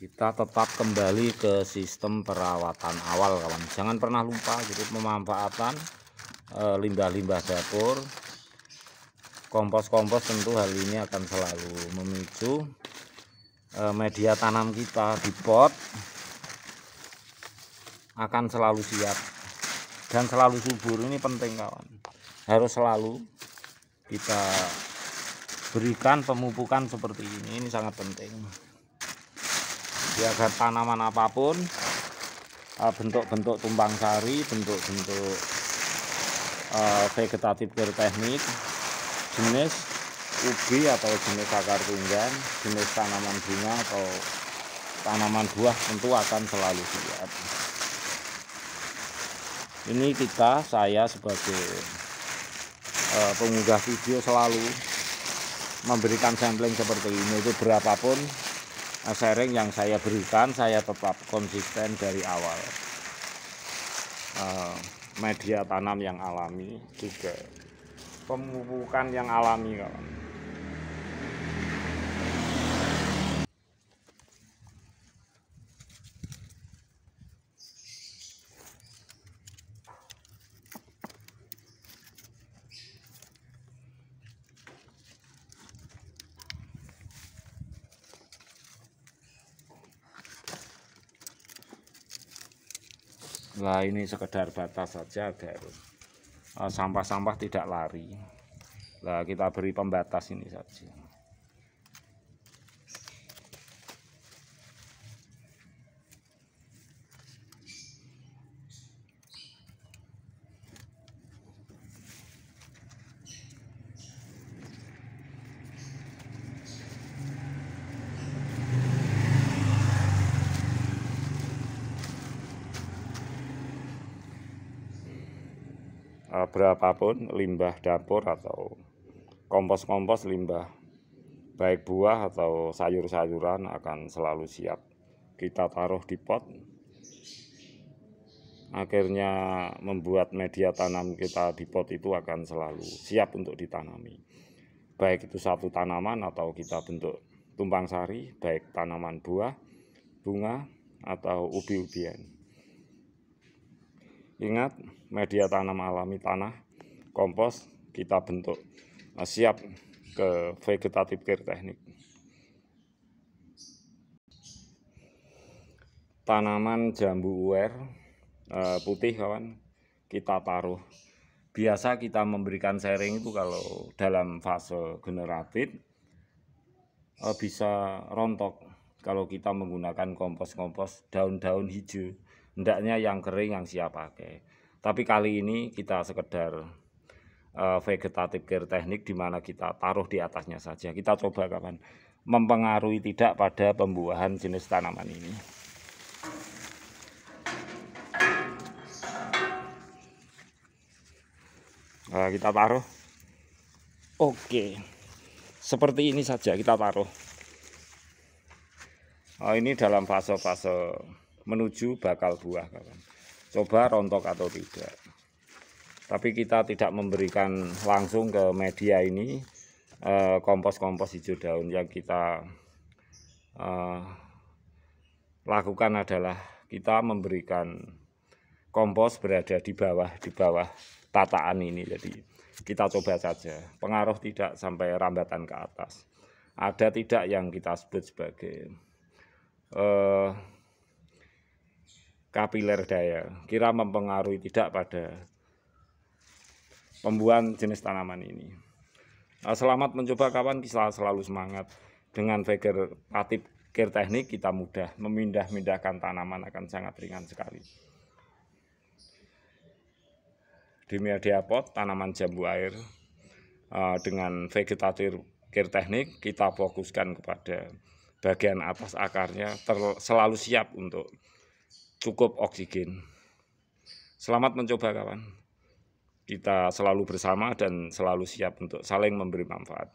kita tetap kembali ke sistem perawatan awal kawan jangan pernah lupa gitu memanfaatkan eh, limbah-limbah dapur kompos-kompos tentu hal ini akan selalu memicu eh, media tanam kita di pot akan selalu siap dan selalu subur ini penting kawan harus selalu kita berikan pemupukan seperti ini ini sangat penting ya agar tanaman apapun eh, bentuk-bentuk tumpang sari bentuk-bentuk eh, vegetatif teknik jenis ubi atau jenis akar tunggang jenis tanaman bunga atau tanaman buah tentu akan selalu siap ini kita saya sebagai eh, pengunggah video selalu memberikan sampling seperti ini itu berapapun sharing yang saya berikan saya tetap konsisten dari awal eh, media tanam yang alami juga pemupukan yang alami kawan lah ini sekedar batas saja agar eh, sampah-sampah tidak lari. lah kita beri pembatas ini saja. Eh, berapapun limbah dapur atau kompos-kompos limbah baik buah atau sayur-sayuran akan selalu siap kita taruh di pot akhirnya membuat media tanam kita di pot itu akan selalu siap untuk ditanami baik itu satu tanaman atau kita bentuk tumpang sari baik tanaman buah bunga atau ubi-ubian Ingat, media tanam alami tanah, kompos kita bentuk eh, siap ke vegetatif care teknik. Tanaman jambu uer eh, putih kawan kita taruh. Biasa kita memberikan sharing itu kalau dalam fase generatif eh, bisa rontok kalau kita menggunakan kompos-kompos daun-daun hijau hendaknya yang kering yang siap pakai tapi kali ini kita sekedar uh, vegetative care teknik di mana kita taruh di atasnya saja kita coba kapan mempengaruhi tidak pada pembuahan jenis tanaman ini nah, kita taruh Oke, seperti ini saja kita taruh. Oh, ini dalam fase-fase menuju bakal buah kawan. Coba rontok atau tidak. Tapi kita tidak memberikan langsung ke media ini eh, kompos-kompos hijau daun yang kita uh, lakukan adalah kita memberikan kompos berada di bawah di bawah tataan ini. Jadi kita coba saja. Pengaruh tidak sampai rambatan ke atas. Ada tidak yang kita sebut sebagai uh, kapiler daya kira mempengaruhi tidak pada pembuahan jenis tanaman ini. Nah, selamat mencoba kawan, kita selalu semangat dengan vegetatif care teknik kita mudah memindah-mindahkan tanaman akan sangat ringan sekali. Di media pot tanaman jambu air eh, dengan vegetatif care teknik kita fokuskan kepada bagian atas akarnya selalu siap untuk cukup oksigen. Selamat mencoba kawan. Kita selalu bersama dan selalu siap untuk saling memberi manfaat.